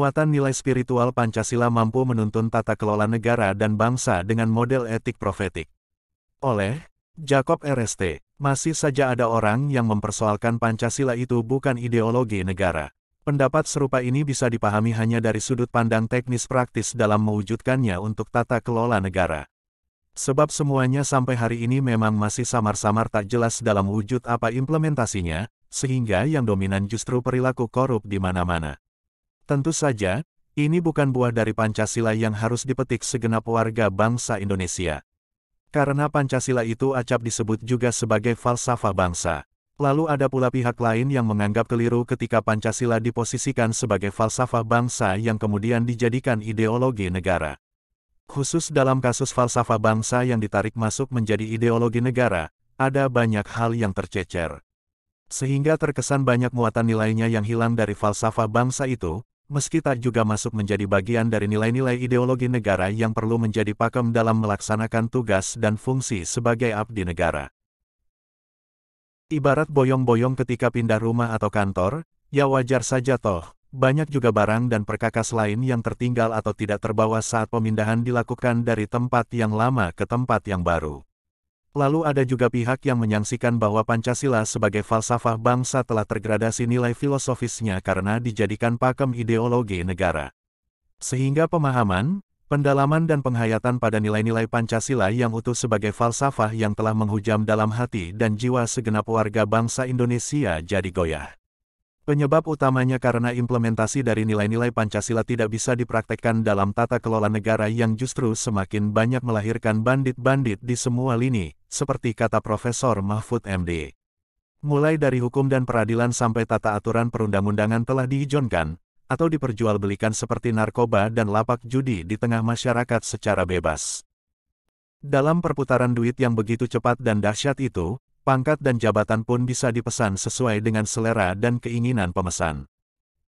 Penguatan nilai spiritual Pancasila mampu menuntun tata kelola negara dan bangsa dengan model etik profetik. Oleh Jacob RST, masih saja ada orang yang mempersoalkan Pancasila itu bukan ideologi negara. Pendapat serupa ini bisa dipahami hanya dari sudut pandang teknis praktis dalam mewujudkannya untuk tata kelola negara. Sebab semuanya sampai hari ini memang masih samar-samar tak jelas dalam wujud apa implementasinya, sehingga yang dominan justru perilaku korup di mana-mana. Tentu saja, ini bukan buah dari Pancasila yang harus dipetik segenap warga bangsa Indonesia. Karena Pancasila itu acap disebut juga sebagai falsafah bangsa. Lalu ada pula pihak lain yang menganggap keliru ketika Pancasila diposisikan sebagai falsafah bangsa yang kemudian dijadikan ideologi negara. Khusus dalam kasus falsafah bangsa yang ditarik masuk menjadi ideologi negara, ada banyak hal yang tercecer. Sehingga terkesan banyak muatan nilainya yang hilang dari falsafah bangsa itu, meski tak juga masuk menjadi bagian dari nilai-nilai ideologi negara yang perlu menjadi pakem dalam melaksanakan tugas dan fungsi sebagai abdi negara. Ibarat boyong-boyong ketika pindah rumah atau kantor, ya wajar saja toh, banyak juga barang dan perkakas lain yang tertinggal atau tidak terbawa saat pemindahan dilakukan dari tempat yang lama ke tempat yang baru. Lalu ada juga pihak yang menyaksikan bahwa Pancasila sebagai falsafah bangsa telah tergradasi nilai filosofisnya karena dijadikan pakem ideologi negara. Sehingga pemahaman, pendalaman dan penghayatan pada nilai-nilai Pancasila yang utuh sebagai falsafah yang telah menghujam dalam hati dan jiwa segenap warga bangsa Indonesia jadi goyah. Penyebab utamanya karena implementasi dari nilai-nilai Pancasila tidak bisa dipraktekkan dalam tata kelola negara yang justru semakin banyak melahirkan bandit-bandit di semua lini, seperti kata Profesor Mahfud MD. Mulai dari hukum dan peradilan sampai tata aturan perundang-undangan telah dihijonkan, atau diperjualbelikan seperti narkoba dan lapak judi di tengah masyarakat secara bebas. Dalam perputaran duit yang begitu cepat dan dahsyat itu, pangkat dan jabatan pun bisa dipesan sesuai dengan selera dan keinginan pemesan.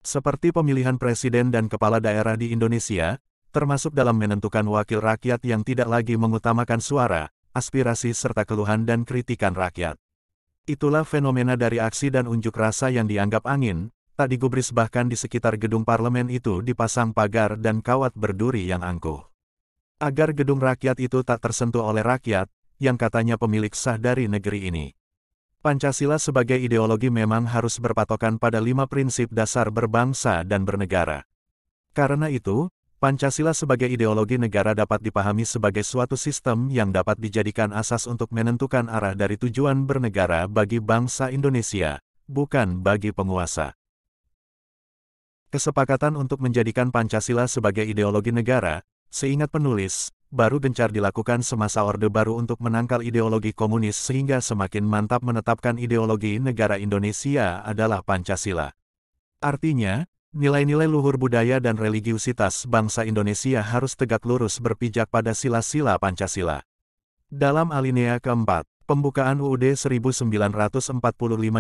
Seperti pemilihan presiden dan kepala daerah di Indonesia, termasuk dalam menentukan wakil rakyat yang tidak lagi mengutamakan suara, aspirasi serta keluhan dan kritikan rakyat. Itulah fenomena dari aksi dan unjuk rasa yang dianggap angin, tak digubris bahkan di sekitar gedung parlemen itu dipasang pagar dan kawat berduri yang angkuh. Agar gedung rakyat itu tak tersentuh oleh rakyat, yang katanya pemilik sah dari negeri ini. Pancasila sebagai ideologi memang harus berpatokan pada lima prinsip dasar berbangsa dan bernegara. Karena itu, Pancasila sebagai ideologi negara dapat dipahami sebagai suatu sistem yang dapat dijadikan asas untuk menentukan arah dari tujuan bernegara bagi bangsa Indonesia, bukan bagi penguasa. Kesepakatan untuk menjadikan Pancasila sebagai ideologi negara, seingat penulis, baru gencar dilakukan semasa Orde Baru untuk menangkal ideologi komunis sehingga semakin mantap menetapkan ideologi negara Indonesia adalah Pancasila. Artinya, nilai-nilai luhur budaya dan religiusitas bangsa Indonesia harus tegak lurus berpijak pada sila-sila Pancasila. Dalam alinea keempat, Pembukaan UUD 1945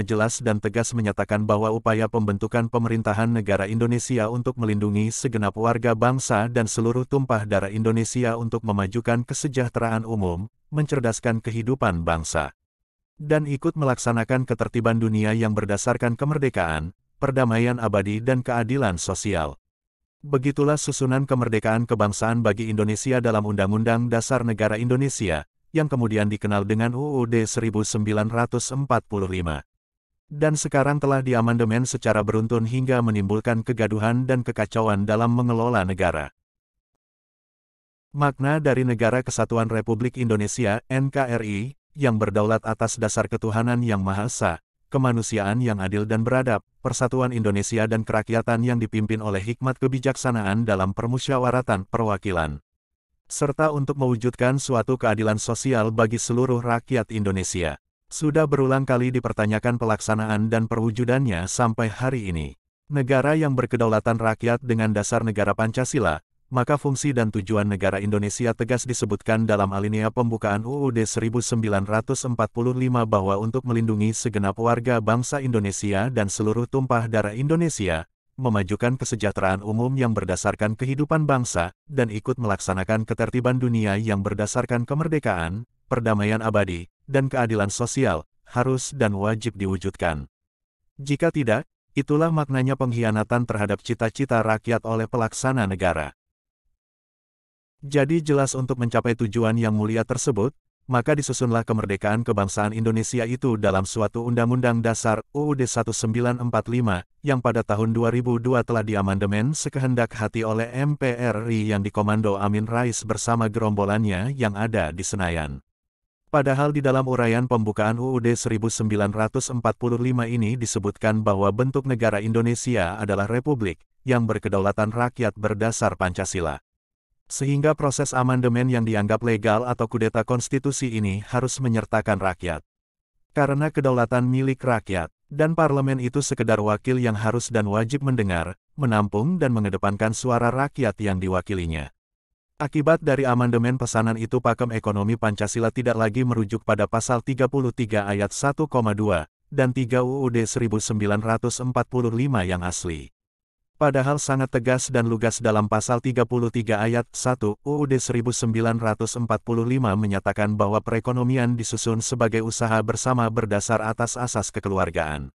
jelas dan tegas menyatakan bahwa upaya pembentukan pemerintahan negara Indonesia untuk melindungi segenap warga bangsa dan seluruh tumpah darah Indonesia untuk memajukan kesejahteraan umum, mencerdaskan kehidupan bangsa. Dan ikut melaksanakan ketertiban dunia yang berdasarkan kemerdekaan, perdamaian abadi dan keadilan sosial. Begitulah susunan kemerdekaan kebangsaan bagi Indonesia dalam Undang-Undang Dasar Negara Indonesia, yang kemudian dikenal dengan UUD 1945. Dan sekarang telah diamandemen secara beruntun hingga menimbulkan kegaduhan dan kekacauan dalam mengelola negara. Makna dari Negara Kesatuan Republik Indonesia (NKRI) yang berdaulat atas dasar ketuhanan yang Maha Esa, kemanusiaan yang adil dan beradab, persatuan Indonesia dan kerakyatan yang dipimpin oleh hikmat kebijaksanaan dalam permusyawaratan perwakilan serta untuk mewujudkan suatu keadilan sosial bagi seluruh rakyat Indonesia. Sudah berulang kali dipertanyakan pelaksanaan dan perwujudannya sampai hari ini. Negara yang berkedaulatan rakyat dengan dasar negara Pancasila, maka fungsi dan tujuan negara Indonesia tegas disebutkan dalam alinea pembukaan UUD 1945 bahwa untuk melindungi segenap warga bangsa Indonesia dan seluruh tumpah darah Indonesia, memajukan kesejahteraan umum yang berdasarkan kehidupan bangsa, dan ikut melaksanakan ketertiban dunia yang berdasarkan kemerdekaan, perdamaian abadi, dan keadilan sosial, harus dan wajib diwujudkan. Jika tidak, itulah maknanya pengkhianatan terhadap cita-cita rakyat oleh pelaksana negara. Jadi jelas untuk mencapai tujuan yang mulia tersebut, maka disusunlah kemerdekaan kebangsaan Indonesia itu dalam suatu Undang-Undang Dasar UUD 1945, yang pada tahun 2002 telah diamandemen sekehendak hati oleh MPRI yang dikomando Amin Rais bersama gerombolannya yang ada di Senayan. Padahal di dalam uraian pembukaan UUD 1945 ini disebutkan bahwa bentuk negara Indonesia adalah republik, yang berkedaulatan rakyat berdasar Pancasila. Sehingga proses amandemen yang dianggap legal atau kudeta konstitusi ini harus menyertakan rakyat. Karena kedaulatan milik rakyat, dan parlemen itu sekedar wakil yang harus dan wajib mendengar, menampung dan mengedepankan suara rakyat yang diwakilinya. Akibat dari amandemen pesanan itu pakem ekonomi Pancasila tidak lagi merujuk pada pasal 33 ayat 1,2 dan 3 UUD 1945 yang asli padahal sangat tegas dan lugas dalam pasal 33 ayat 1 UUD 1945 menyatakan bahwa perekonomian disusun sebagai usaha bersama berdasar atas asas kekeluargaan.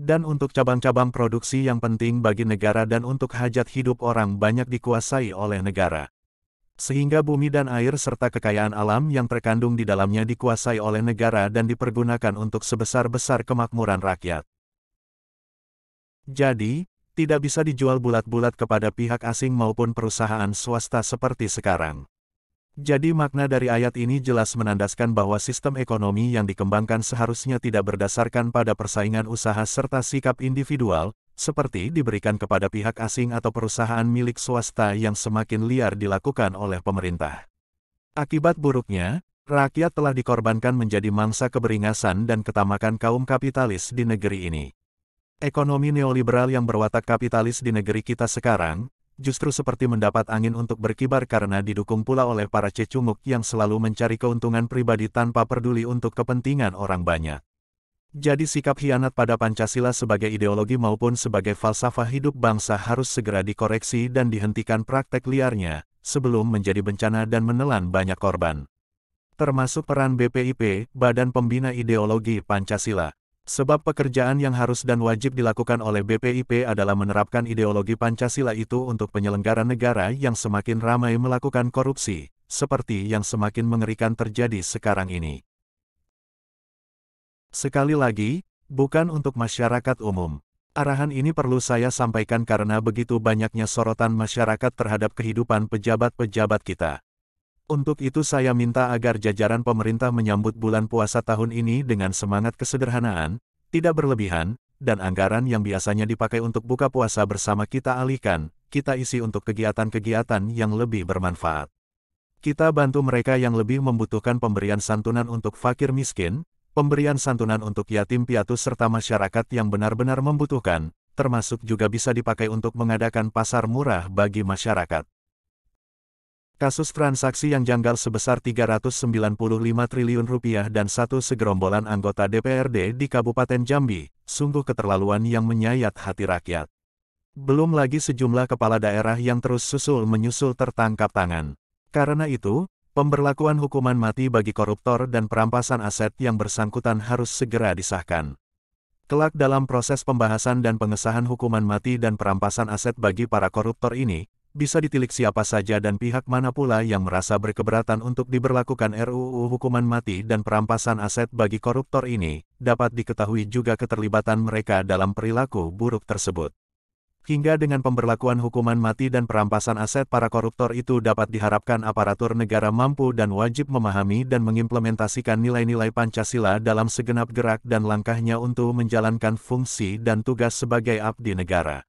Dan untuk cabang-cabang produksi yang penting bagi negara dan untuk hajat hidup orang banyak dikuasai oleh negara. Sehingga bumi dan air serta kekayaan alam yang terkandung di dalamnya dikuasai oleh negara dan dipergunakan untuk sebesar-besar kemakmuran rakyat. Jadi, tidak bisa dijual bulat-bulat kepada pihak asing maupun perusahaan swasta seperti sekarang. Jadi makna dari ayat ini jelas menandaskan bahwa sistem ekonomi yang dikembangkan seharusnya tidak berdasarkan pada persaingan usaha serta sikap individual, seperti diberikan kepada pihak asing atau perusahaan milik swasta yang semakin liar dilakukan oleh pemerintah. Akibat buruknya, rakyat telah dikorbankan menjadi mangsa keberingasan dan ketamakan kaum kapitalis di negeri ini. Ekonomi neoliberal yang berwatak kapitalis di negeri kita sekarang, justru seperti mendapat angin untuk berkibar karena didukung pula oleh para cecunguk yang selalu mencari keuntungan pribadi tanpa peduli untuk kepentingan orang banyak. Jadi sikap hianat pada Pancasila sebagai ideologi maupun sebagai falsafah hidup bangsa harus segera dikoreksi dan dihentikan praktek liarnya, sebelum menjadi bencana dan menelan banyak korban. Termasuk peran BPIP, Badan Pembina Ideologi Pancasila. Sebab pekerjaan yang harus dan wajib dilakukan oleh BPIP adalah menerapkan ideologi Pancasila itu untuk penyelenggara negara yang semakin ramai melakukan korupsi, seperti yang semakin mengerikan terjadi sekarang ini. Sekali lagi, bukan untuk masyarakat umum. Arahan ini perlu saya sampaikan karena begitu banyaknya sorotan masyarakat terhadap kehidupan pejabat-pejabat kita. Untuk itu saya minta agar jajaran pemerintah menyambut bulan puasa tahun ini dengan semangat kesederhanaan, tidak berlebihan, dan anggaran yang biasanya dipakai untuk buka puasa bersama kita alihkan, kita isi untuk kegiatan-kegiatan yang lebih bermanfaat. Kita bantu mereka yang lebih membutuhkan pemberian santunan untuk fakir miskin, pemberian santunan untuk yatim piatu serta masyarakat yang benar-benar membutuhkan, termasuk juga bisa dipakai untuk mengadakan pasar murah bagi masyarakat. Kasus transaksi yang janggal sebesar 395 triliun rupiah dan satu segerombolan anggota DPRD di Kabupaten Jambi, sungguh keterlaluan yang menyayat hati rakyat. Belum lagi sejumlah kepala daerah yang terus susul menyusul tertangkap tangan. Karena itu, pemberlakuan hukuman mati bagi koruptor dan perampasan aset yang bersangkutan harus segera disahkan. Kelak dalam proses pembahasan dan pengesahan hukuman mati dan perampasan aset bagi para koruptor ini, bisa ditilik siapa saja dan pihak mana pula yang merasa berkeberatan untuk diberlakukan RUU hukuman mati dan perampasan aset bagi koruptor ini, dapat diketahui juga keterlibatan mereka dalam perilaku buruk tersebut. Hingga dengan pemberlakuan hukuman mati dan perampasan aset para koruptor itu dapat diharapkan aparatur negara mampu dan wajib memahami dan mengimplementasikan nilai-nilai Pancasila dalam segenap gerak dan langkahnya untuk menjalankan fungsi dan tugas sebagai abdi negara.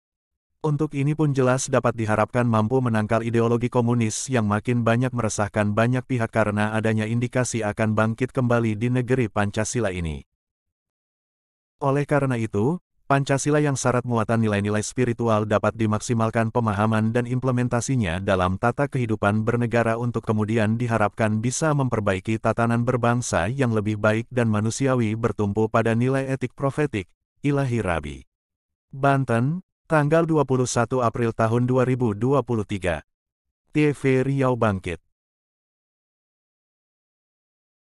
Untuk ini pun jelas dapat diharapkan mampu menangkal ideologi komunis yang makin banyak meresahkan banyak pihak karena adanya indikasi akan bangkit kembali di negeri Pancasila ini. Oleh karena itu, Pancasila yang syarat muatan nilai-nilai spiritual dapat dimaksimalkan pemahaman dan implementasinya dalam tata kehidupan bernegara untuk kemudian diharapkan bisa memperbaiki tatanan berbangsa yang lebih baik dan manusiawi bertumpu pada nilai etik profetik, ilahi rabi. Banten, Tanggal 21 April tahun 2023. TV Riau Bangkit.